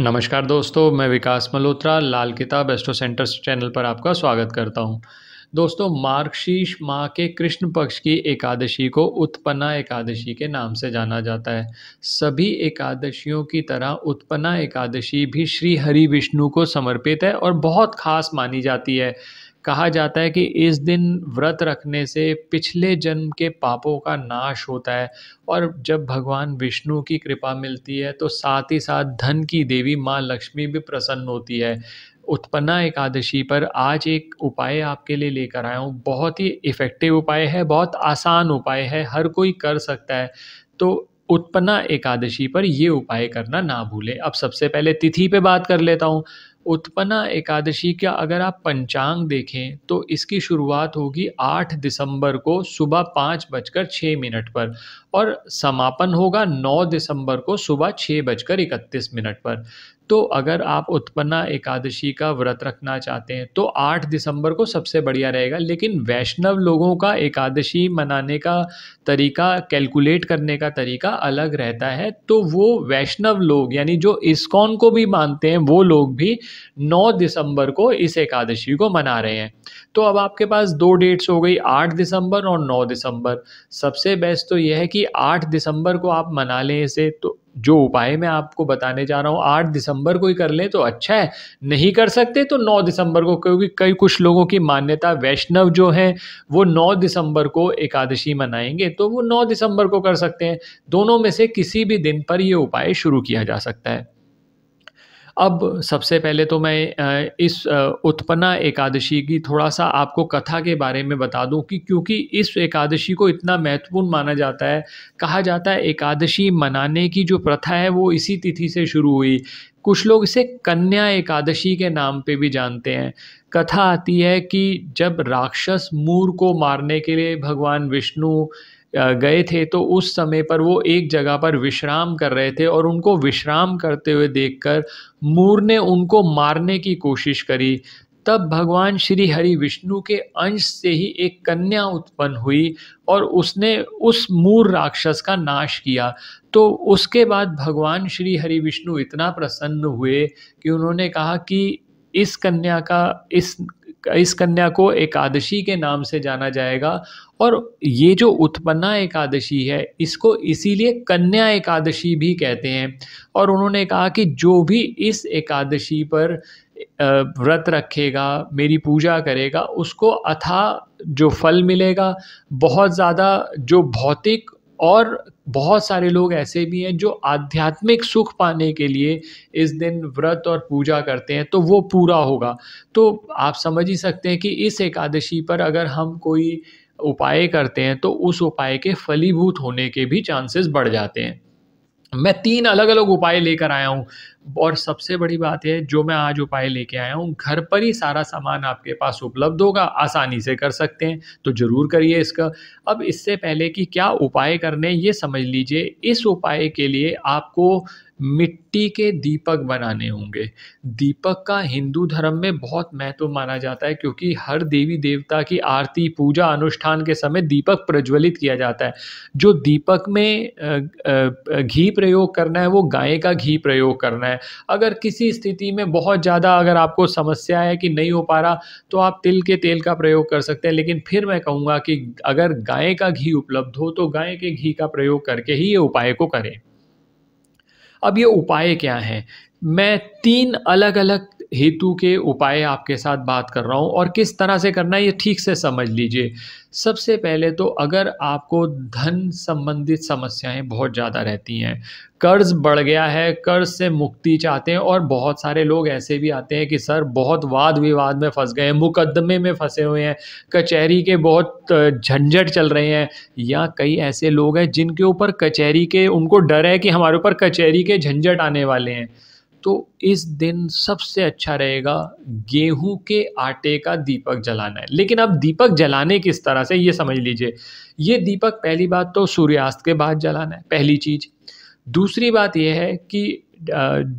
नमस्कार दोस्तों मैं विकास मल्होत्रा लाल किताब एस्ट्रो सेंटर्स चैनल पर आपका स्वागत करता हूं। दोस्तों मार्गशीर्ष माह के कृष्ण पक्ष की एकादशी को उत्पन्ना एकादशी के नाम से जाना जाता है सभी एकादशियों की तरह उत्पन्ना एकादशी भी श्री हरि विष्णु को समर्पित है और बहुत खास मानी जाती है कहा जाता है कि इस दिन व्रत रखने से पिछले जन्म के पापों का नाश होता है और जब भगवान विष्णु की कृपा मिलती है तो साथ ही साथ धन की देवी माँ लक्ष्मी भी प्रसन्न होती है उत्पन्ना एकादशी पर आज एक उपाय आपके लिए लेकर आया हूँ बहुत ही इफ़ेक्टिव उपाय है बहुत आसान उपाय है हर कोई कर सकता है तो उत्पन्ना एकादशी पर ये उपाय करना ना भूलें अब सबसे पहले तिथि पे बात कर लेता हूँ उत्पन्ना एकादशी का अगर आप पंचांग देखें तो इसकी शुरुआत होगी 8 दिसंबर को सुबह पाँच बजकर छः मिनट पर और समापन होगा 9 दिसंबर को सुबह छः बजकर इकतीस मिनट पर तो अगर आप उत्पन्ना एकादशी का व्रत रखना चाहते हैं तो 8 दिसंबर को सबसे बढ़िया रहेगा लेकिन वैष्णव लोगों का एकादशी मनाने का तरीका कैलकुलेट करने का तरीका अलग रहता है तो वो वैष्णव लोग यानी जो इस्कॉन को भी मानते हैं वो लोग भी 9 दिसंबर को इस एकादशी को मना रहे हैं तो अब आपके पास दो डेट्स हो गई 8 दिसंबर और 9 दिसंबर सबसे बेस्ट तो यह है कि 8 दिसंबर को आप मना लें इसे तो जो उपाय मैं आपको बताने जा रहा हूँ आठ दिसंबर को ही कर लें तो अच्छा है नहीं कर सकते तो नौ दिसंबर को क्योंकि कई कुछ लोगों की मान्यता वैष्णव जो हैं वो नौ दिसंबर को एकादशी मनाएंगे तो वो नौ दिसंबर को कर सकते हैं दोनों में से किसी भी दिन पर ये उपाय शुरू किया जा सकता है अब सबसे पहले तो मैं इस उत्पन्ना एकादशी की थोड़ा सा आपको कथा के बारे में बता दूं कि क्योंकि इस एकादशी को इतना महत्वपूर्ण माना जाता है कहा जाता है एकादशी मनाने की जो प्रथा है वो इसी तिथि से शुरू हुई कुछ लोग इसे कन्या एकादशी के नाम पे भी जानते हैं कथा आती है कि जब राक्षस मूर को मारने के लिए भगवान विष्णु गए थे तो उस समय पर वो एक जगह पर विश्राम कर रहे थे और उनको विश्राम करते हुए देखकर मूर ने उनको मारने की कोशिश करी तब भगवान श्री हरि विष्णु के अंश से ही एक कन्या उत्पन्न हुई और उसने उस मूर राक्षस का नाश किया तो उसके बाद भगवान श्री हरि विष्णु इतना प्रसन्न हुए कि उन्होंने कहा कि इस कन्या का इस इस कन्या को एकादशी के नाम से जाना जाएगा और ये जो उत्पन्ना एकादशी है इसको इसीलिए कन्या एकादशी भी कहते हैं और उन्होंने कहा कि जो भी इस एकादशी पर व्रत रखेगा मेरी पूजा करेगा उसको अथा जो फल मिलेगा बहुत ज़्यादा जो भौतिक और बहुत सारे लोग ऐसे भी हैं जो आध्यात्मिक सुख पाने के लिए इस दिन व्रत और पूजा करते हैं तो वो पूरा होगा तो आप समझ ही सकते हैं कि इस एकादशी पर अगर हम कोई उपाय करते हैं तो उस उपाय के फलीभूत होने के भी चांसेस बढ़ जाते हैं मैं तीन अलग अलग उपाय लेकर आया हूँ और सबसे बड़ी बात है जो मैं आज उपाय लेके आया हूँ घर पर ही सारा सामान आपके पास उपलब्ध होगा आसानी से कर सकते हैं तो ज़रूर करिए इसका अब इससे पहले कि क्या उपाय करने ये समझ लीजिए इस उपाय के लिए आपको मिट्टी के दीपक बनाने होंगे दीपक का हिंदू धर्म में बहुत महत्व माना जाता है क्योंकि हर देवी देवता की आरती पूजा अनुष्ठान के समय दीपक प्रज्वलित किया जाता है जो दीपक में घी प्रयोग करना है वो गाय का घी प्रयोग करना है है अगर किसी स्थिति में बहुत ज़्यादा अगर आपको समस्या है कि नहीं हो पा रहा तो आप तिल के तेल का प्रयोग कर सकते हैं लेकिन फिर मैं कहूँगा कि अगर गाय का घी उपलब्ध हो तो गाय के घी का प्रयोग करके ही ये उपाय को करें अब ये उपाय क्या हैं मैं तीन अलग अलग हेतु के उपाय आपके साथ बात कर रहा हूँ और किस तरह से करना है ये ठीक से समझ लीजिए सबसे पहले तो अगर आपको धन संबंधित समस्याएं बहुत ज़्यादा रहती हैं कर्ज बढ़ गया है कर्ज से मुक्ति चाहते हैं और बहुत सारे लोग ऐसे भी आते हैं कि सर बहुत वाद विवाद में फंस गए हैं मुकदमे में फंसे हुए हैं कचहरी के बहुत झंझट चल रहे हैं या कई ऐसे लोग हैं जिनके ऊपर कचहरी के उनको डर है कि हमारे ऊपर कचहरी के झंझट आने वाले हैं तो इस दिन सबसे अच्छा रहेगा गेहूं के आटे का दीपक जलाना है लेकिन अब दीपक जलाने किस तरह से ये समझ लीजिए ये दीपक पहली बात तो सूर्यास्त के बाद जलाना है पहली चीज़ दूसरी बात यह है कि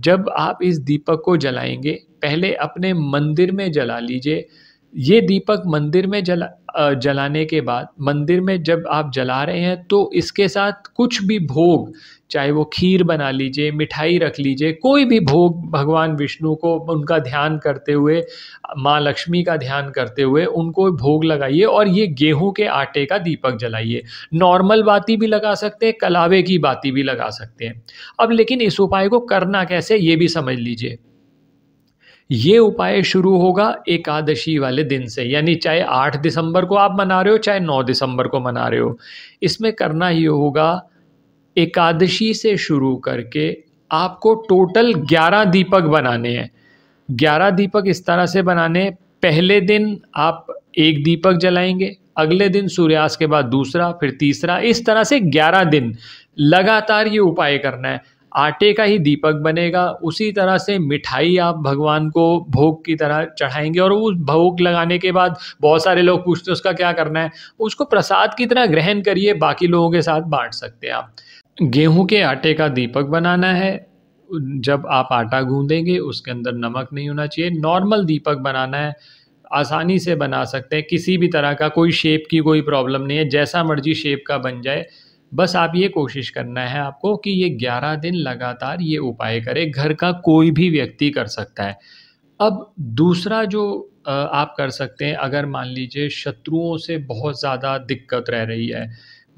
जब आप इस दीपक को जलाएंगे पहले अपने मंदिर में जला लीजिए ये दीपक मंदिर में जला जलाने के बाद मंदिर में जब आप जला रहे हैं तो इसके साथ कुछ भी भोग चाहे वो खीर बना लीजिए मिठाई रख लीजिए कोई भी भोग भगवान विष्णु को उनका ध्यान करते हुए माँ लक्ष्मी का ध्यान करते हुए उनको भोग लगाइए और ये गेहूं के आटे का दीपक जलाइए नॉर्मल बाती भी लगा सकते हैं कलावे की बाती भी लगा सकते हैं अब लेकिन इस उपाय को करना कैसे ये भी समझ लीजिए ये उपाय शुरू होगा एकादशी वाले दिन से यानी चाहे आठ दिसंबर को आप मना रहे हो चाहे नौ दिसंबर को मना रहे हो इसमें करना ही होगा एकादशी से शुरू करके आपको टोटल ग्यारह दीपक बनाने हैं ग्यारह दीपक इस तरह से बनाने पहले दिन आप एक दीपक जलाएंगे अगले दिन सूर्यास्त के बाद दूसरा फिर तीसरा इस तरह से ग्यारह दिन लगातार ये उपाय करना है आटे का ही दीपक बनेगा उसी तरह से मिठाई आप भगवान को भोग की तरह चढ़ाएंगे और वो भोग लगाने के बाद बहुत सारे लोग पूछते हैं उसका क्या करना है उसको प्रसाद की तरह ग्रहण करिए बाकी लोगों के साथ बांट सकते हैं आप गेहूं के आटे का दीपक बनाना है जब आप आटा गूंदेंगे उसके अंदर नमक नहीं होना चाहिए नॉर्मल दीपक बनाना है आसानी से बना सकते हैं किसी भी तरह का कोई शेप की कोई प्रॉब्लम नहीं है जैसा मर्जी शेप का बन जाए बस आप ये कोशिश करना है आपको कि ये ग्यारह दिन लगातार ये उपाय करें घर का कोई भी व्यक्ति कर सकता है अब दूसरा जो आप कर सकते हैं अगर मान लीजिए शत्रुओं से बहुत ज़्यादा दिक्कत रह रही है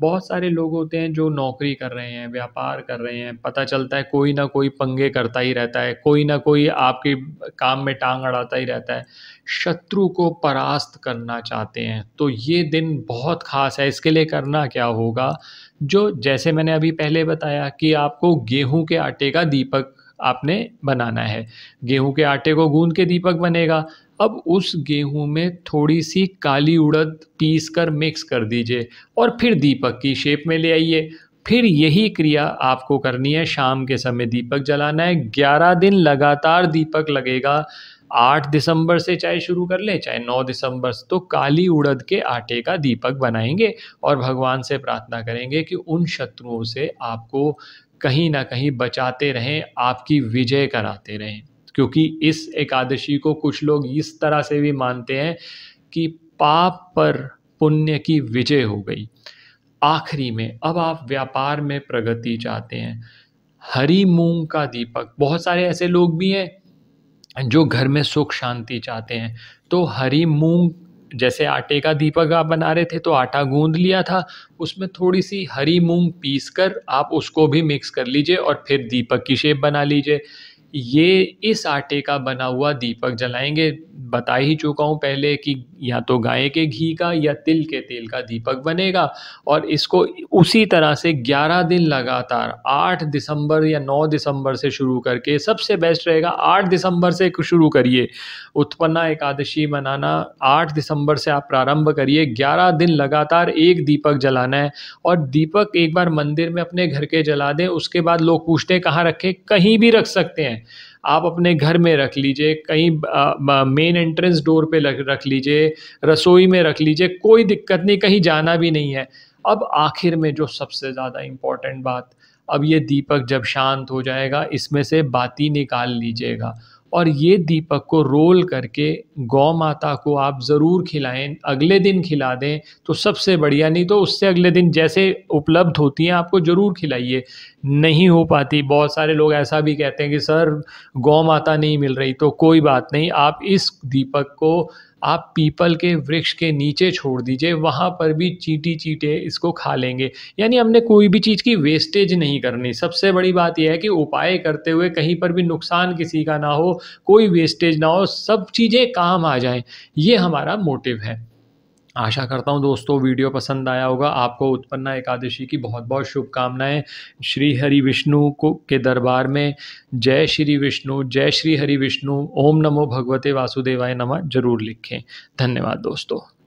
बहुत सारे लोग होते हैं जो नौकरी कर रहे हैं व्यापार कर रहे हैं पता चलता है कोई ना कोई पंगे करता ही रहता है कोई ना कोई आपके काम में टांग अड़ाता ही रहता है शत्रु को परास्त करना चाहते हैं तो ये दिन बहुत ख़ास है इसके लिए करना क्या होगा जो जैसे मैंने अभी पहले बताया कि आपको गेहूं के आटे का दीपक आपने बनाना है गेहूं के आटे को गूंद के दीपक बनेगा अब उस गेहूं में थोड़ी सी काली उड़द पीस कर मिक्स कर दीजिए और फिर दीपक की शेप में ले आइए फिर यही क्रिया आपको करनी है शाम के समय दीपक जलाना है ग्यारह दिन लगातार दीपक लगेगा आठ दिसंबर से चाहे शुरू कर लें चाहे नौ दिसंबर से तो काली उड़द के आटे का दीपक बनाएंगे और भगवान से प्रार्थना करेंगे कि उन शत्रुओं से आपको कहीं ना कहीं बचाते रहें आपकी विजय कराते रहें क्योंकि इस एकादशी को कुछ लोग इस तरह से भी मानते हैं कि पाप पर पुण्य की विजय हो गई आखिरी में अब आप व्यापार में प्रगति चाहते हैं हरी मूंग का दीपक बहुत सारे ऐसे लोग भी हैं जो घर में सुख शांति चाहते हैं तो हरी मूंग जैसे आटे का दीपक आप बना रहे थे तो आटा गूंद लिया था उसमें थोड़ी सी हरी मूंग पीस कर आप उसको भी मिक्स कर लीजिए और फिर दीपक की शेप बना लीजिए ये इस आटे का बना हुआ दीपक जलाएंगे बता ही चुका हूँ पहले कि या तो गाय के घी का या तिल के तेल का दीपक बनेगा और इसको उसी तरह से 11 दिन लगातार 8 दिसंबर या 9 दिसंबर से शुरू करके सबसे बेस्ट रहेगा 8 दिसंबर से शुरू करिए उत्पन्ना एकादशी मनाना 8 दिसंबर से आप प्रारंभ करिए 11 दिन लगातार एक दीपक जलाना है और दीपक एक बार मंदिर में अपने घर के जला दें उसके बाद लोग पूछते हैं कहाँ रखें कहीं भी रख सकते हैं आप अपने घर में रख लीजिए कहीं मेन एंट्रेंस डोर पे रख लीजिए रसोई में रख लीजिए कोई दिक्कत नहीं कहीं जाना भी नहीं है अब आखिर में जो सबसे ज़्यादा इम्पॉर्टेंट बात अब ये दीपक जब शांत हो जाएगा इसमें से बाती निकाल लीजिएगा और ये दीपक को रोल करके गौ माता को आप ज़रूर खिलाएं अगले दिन खिला दें तो सबसे बढ़िया नहीं तो उससे अगले दिन जैसे उपलब्ध होती हैं आपको ज़रूर खिलाइए नहीं हो पाती बहुत सारे लोग ऐसा भी कहते हैं कि सर गौ माता नहीं मिल रही तो कोई बात नहीं आप इस दीपक को आप पीपल के वृक्ष के नीचे छोड़ दीजिए वहाँ पर भी चींटी चीटे इसको खा लेंगे यानी हमने कोई भी चीज़ की वेस्टेज नहीं करनी सबसे बड़ी बात यह है कि उपाय करते हुए कहीं पर भी नुकसान किसी का ना हो कोई वेस्टेज ना हो सब चीज़ें काम आ जाएं ये हमारा मोटिव है आशा करता हूँ दोस्तों वीडियो पसंद आया होगा आपको उत्पन्ना एकादशी की बहुत बहुत शुभकामनाएं श्री हरि विष्णु को के दरबार में जय श्री विष्णु जय श्री हरि विष्णु ओम नमो भगवते वासुदेवाय नमः जरूर लिखें धन्यवाद दोस्तों